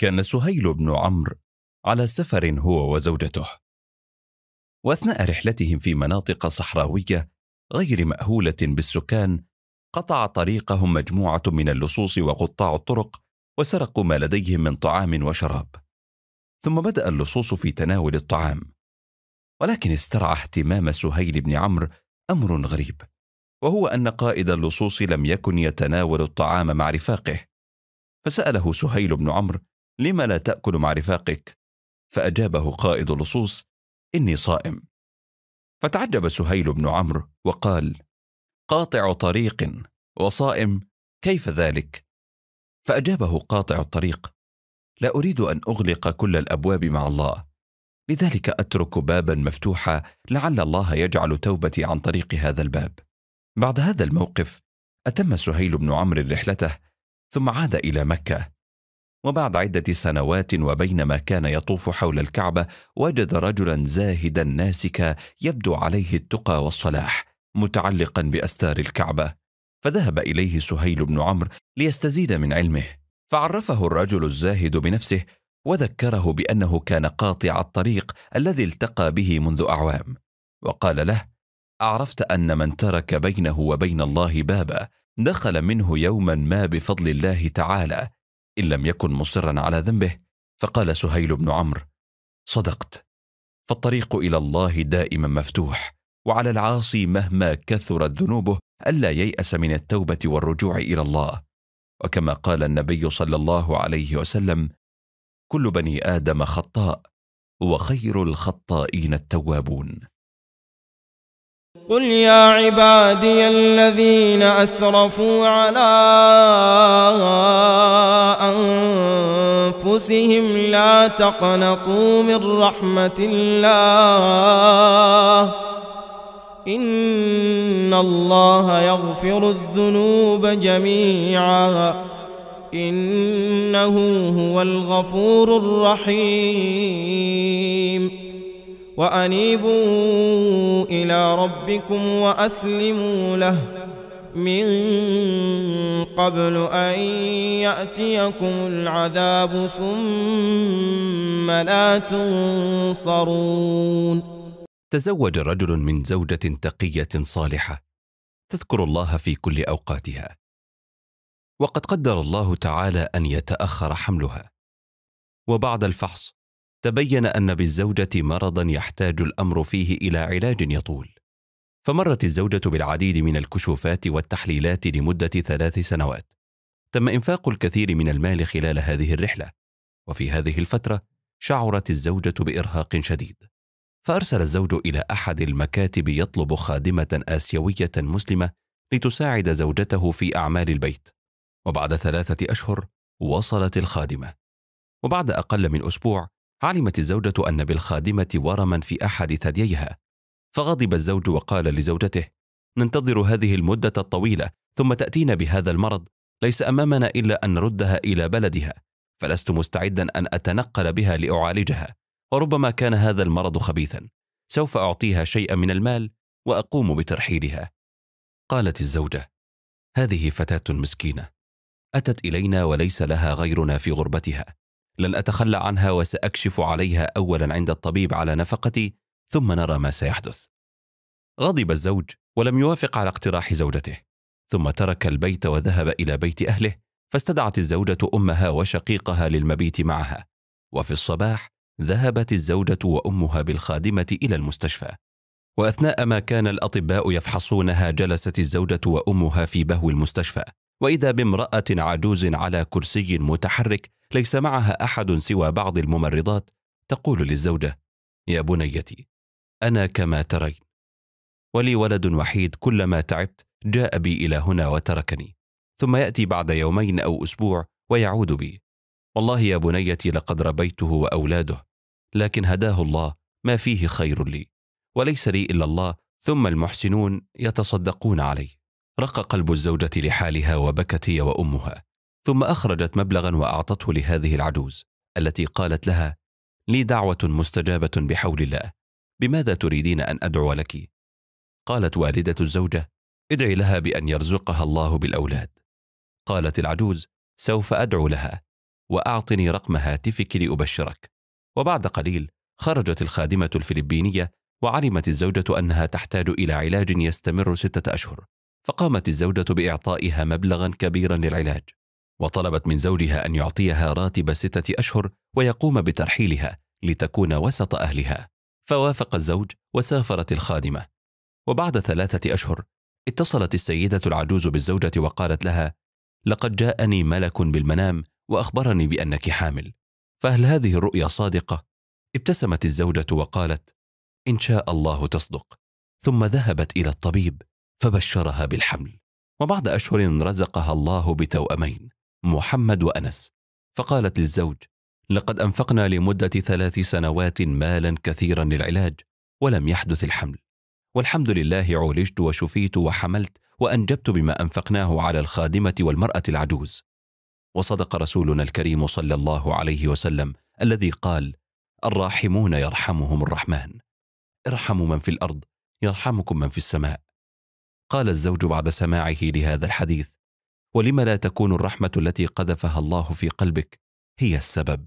كان سهيل بن عمرو على سفر هو وزوجته واثناء رحلتهم في مناطق صحراويه غير ماهوله بالسكان قطع طريقهم مجموعه من اللصوص وقطاع الطرق وسرقوا ما لديهم من طعام وشراب ثم بدا اللصوص في تناول الطعام ولكن استرعى اهتمام سهيل بن عمرو امر غريب وهو ان قائد اللصوص لم يكن يتناول الطعام مع رفاقه فساله سهيل بن عمرو لم لا تأكل مع رفاقك؟ فأجابه قائد اللصوص: إني صائم. فتعجب سهيل بن عمرو وقال: قاطع طريق وصائم كيف ذلك؟ فأجابه قاطع الطريق: لا أريد أن أغلق كل الأبواب مع الله، لذلك أترك بابا مفتوحا لعل الله يجعل توبتي عن طريق هذا الباب. بعد هذا الموقف أتم سهيل بن عمرو رحلته ثم عاد إلى مكة وبعد عدة سنوات وبينما كان يطوف حول الكعبة وجد رجلا زاهدا ناسكا يبدو عليه التقى والصلاح متعلقا بأستار الكعبة فذهب إليه سهيل بن عمرو ليستزيد من علمه فعرفه الرجل الزاهد بنفسه وذكره بأنه كان قاطع الطريق الذي التقى به منذ أعوام وقال له أعرفت أن من ترك بينه وبين الله بابا دخل منه يوما ما بفضل الله تعالى إن لم يكن مصرا على ذنبه فقال سهيل بن عمرو صدقت فالطريق إلى الله دائما مفتوح وعلى العاصي مهما كثرت ذنوبه ألا ييأس من التوبة والرجوع إلى الله وكما قال النبي صلى الله عليه وسلم كل بني آدم خطاء وخير الخطائين التوابون قل يا عبادي الذين أسرفوا على أنفسهم لا تقنطوا من رحمة الله إن الله يغفر الذنوب جميعا إنه هو الغفور الرحيم وأنيبوا إلى ربكم وأسلموا له من قبل أن يأتيكم العذاب ثم لا تنصرون تزوج رجل من زوجة تقية صالحة تذكر الله في كل أوقاتها وقد قدر الله تعالى أن يتأخر حملها وبعد الفحص تبين أن بالزوجة مرضا يحتاج الأمر فيه إلى علاج يطول فمرت الزوجة بالعديد من الكشوفات والتحليلات لمدة ثلاث سنوات. تم إنفاق الكثير من المال خلال هذه الرحلة، وفي هذه الفترة شعرت الزوجة بإرهاق شديد. فأرسل الزوج إلى أحد المكاتب يطلب خادمة آسيوية مسلمة لتساعد زوجته في أعمال البيت. وبعد ثلاثة أشهر وصلت الخادمة. وبعد أقل من أسبوع علمت الزوجة أن بالخادمة ورما في أحد ثدييها، فغضب الزوج وقال لزوجته ننتظر هذه المدة الطويلة ثم تأتينا بهذا المرض ليس أمامنا إلا أن نردها إلى بلدها فلست مستعدا أن أتنقل بها لأعالجها وربما كان هذا المرض خبيثا سوف أعطيها شيئا من المال وأقوم بترحيلها قالت الزوجة هذه فتاة مسكينة أتت إلينا وليس لها غيرنا في غربتها لن أتخلى عنها وسأكشف عليها أولا عند الطبيب على نفقتي ثم نرى ما سيحدث غضب الزوج ولم يوافق على اقتراح زوجته ثم ترك البيت وذهب الى بيت اهله فاستدعت الزوجه امها وشقيقها للمبيت معها وفي الصباح ذهبت الزوجه وامها بالخادمه الى المستشفى واثناء ما كان الاطباء يفحصونها جلست الزوجه وامها في بهو المستشفى واذا بامراه عجوز على كرسي متحرك ليس معها احد سوى بعض الممرضات تقول للزوجه يا بنيتي أنا كما ترين ولي ولد وحيد كلما تعبت جاء بي إلى هنا وتركني ثم يأتي بعد يومين أو أسبوع ويعود بي والله يا بنيتي لقد ربيته وأولاده لكن هداه الله ما فيه خير لي وليس لي إلا الله ثم المحسنون يتصدقون علي رق قلب الزوجة لحالها وبكت هي وأمها ثم أخرجت مبلغا وأعطته لهذه العجوز التي قالت لها لي دعوة مستجابة بحول الله بماذا تريدين أن أدعو لك؟ قالت والدة الزوجة ادعي لها بأن يرزقها الله بالأولاد قالت العجوز سوف أدعو لها وأعطني رقم هاتفك لأبشرك وبعد قليل خرجت الخادمة الفلبينية وعلمت الزوجة أنها تحتاج إلى علاج يستمر ستة أشهر فقامت الزوجة بإعطائها مبلغا كبيرا للعلاج وطلبت من زوجها أن يعطيها راتب ستة أشهر ويقوم بترحيلها لتكون وسط أهلها فوافق الزوج وسافرت الخادمة وبعد ثلاثة أشهر اتصلت السيدة العجوز بالزوجة وقالت لها لقد جاءني ملك بالمنام وأخبرني بأنك حامل فهل هذه الرؤيا صادقة؟ ابتسمت الزوجة وقالت إن شاء الله تصدق ثم ذهبت إلى الطبيب فبشرها بالحمل وبعد أشهر رزقها الله بتوأمين محمد وأنس فقالت للزوج لقد أنفقنا لمدة ثلاث سنوات مالا كثيرا للعلاج ولم يحدث الحمل والحمد لله عولجت وشفيت وحملت وأنجبت بما أنفقناه على الخادمة والمرأة العجوز وصدق رسولنا الكريم صلى الله عليه وسلم الذي قال الراحمون يرحمهم الرحمن ارحموا من في الأرض يرحمكم من في السماء قال الزوج بعد سماعه لهذا الحديث ولم لا تكون الرحمة التي قذفها الله في قلبك هي السبب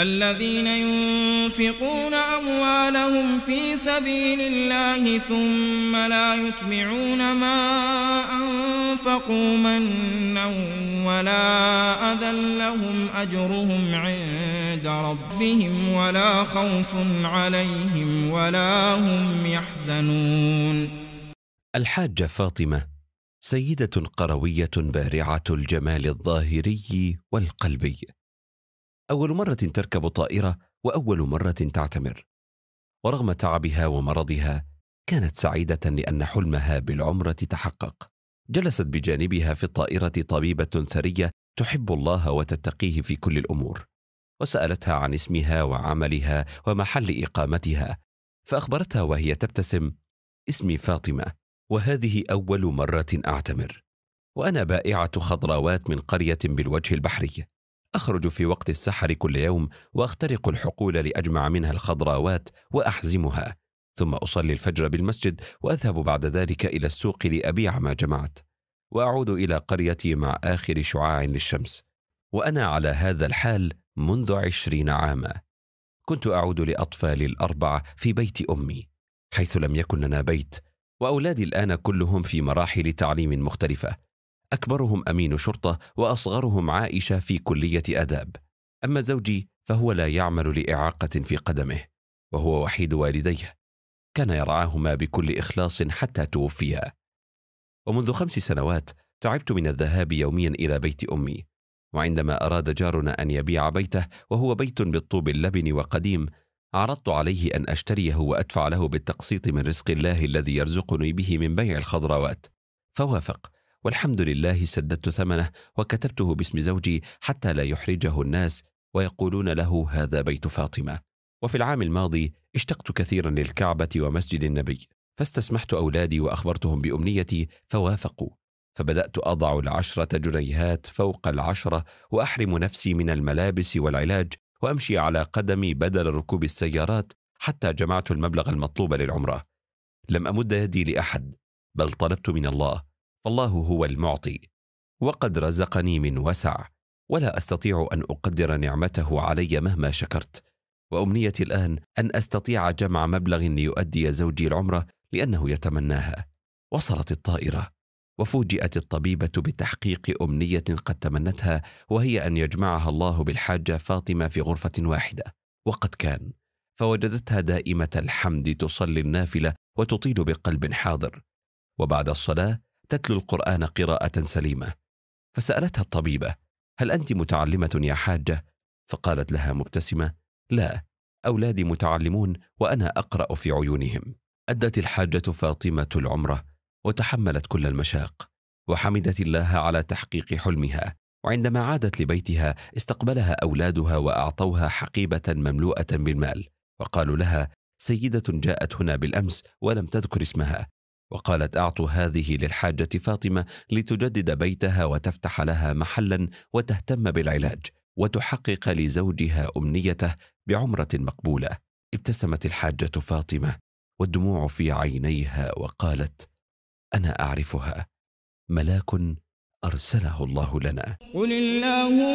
الذين ينفقون أموالهم في سبيل الله ثم لا يتبعون ما أنفقوا منا ولا أذى لهم أجرهم عند ربهم ولا خوف عليهم ولا هم يحزنون الحاجة فاطمة سيدة قروية بارعة الجمال الظاهري والقلبي أول مرة تركب طائرة وأول مرة تعتمر ورغم تعبها ومرضها كانت سعيدة لأن حلمها بالعمرة تحقق جلست بجانبها في الطائرة طبيبة ثرية تحب الله وتتقيه في كل الأمور وسألتها عن اسمها وعملها ومحل إقامتها فأخبرتها وهي تبتسم اسمي فاطمة وهذه أول مرة أعتمر وأنا بائعة خضروات من قرية بالوجه البحري أخرج في وقت السحر كل يوم وأخترق الحقول لأجمع منها الخضراوات وأحزمها ثم أصلي الفجر بالمسجد وأذهب بعد ذلك إلى السوق لأبيع ما جمعت وأعود إلى قريتي مع آخر شعاع للشمس وأنا على هذا الحال منذ عشرين عاما كنت أعود لأطفالي الأربعة في بيت أمي حيث لم يكن لنا بيت وأولادي الآن كلهم في مراحل تعليم مختلفة أكبرهم أمين شرطة وأصغرهم عائشة في كلية آداب أما زوجي فهو لا يعمل لإعاقة في قدمه وهو وحيد والديه كان يرعاهما بكل إخلاص حتى توفيا ومنذ خمس سنوات تعبت من الذهاب يوميا إلى بيت أمي وعندما أراد جارنا أن يبيع بيته وهو بيت بالطوب اللبن وقديم عرضت عليه أن أشتريه وأدفع له بالتقسيط من رزق الله الذي يرزقني به من بيع الخضروات فوافق والحمد لله سددت ثمنه وكتبته باسم زوجي حتى لا يحرجه الناس ويقولون له هذا بيت فاطمه وفي العام الماضي اشتقت كثيرا للكعبه ومسجد النبي فاستسمحت اولادي واخبرتهم بامنيتي فوافقوا فبدات اضع العشره جنيهات فوق العشره واحرم نفسي من الملابس والعلاج وامشي على قدمي بدل ركوب السيارات حتى جمعت المبلغ المطلوب للعمره لم امد يدي لاحد بل طلبت من الله فالله هو المعطي وقد رزقني من وسع ولا استطيع ان اقدر نعمته علي مهما شكرت وامنيتي الان ان استطيع جمع مبلغ ليؤدي زوجي العمره لانه يتمناها وصلت الطائره وفوجئت الطبيبه بتحقيق امنيه قد تمنتها وهي ان يجمعها الله بالحاجه فاطمه في غرفه واحده وقد كان فوجدتها دائمه الحمد تصلي النافله وتطيل بقلب حاضر وبعد الصلاه تتلو القرآن قراءة سليمة فسألتها الطبيبة هل أنت متعلمة يا حاجة؟ فقالت لها مبتسمة لا أولادي متعلمون وأنا أقرأ في عيونهم أدت الحاجة فاطمة العمرة وتحملت كل المشاق وحمدت الله على تحقيق حلمها وعندما عادت لبيتها استقبلها أولادها وأعطوها حقيبة مملوءة بالمال وقالوا لها سيدة جاءت هنا بالأمس ولم تذكر اسمها وقالت أعط هذه للحاجة فاطمة لتجدد بيتها وتفتح لها محلا وتهتم بالعلاج وتحقق لزوجها أمنيته بعمرة مقبولة ابتسمت الحاجة فاطمة والدموع في عينيها وقالت أنا أعرفها ملاك أرسله الله لنا قل اللهم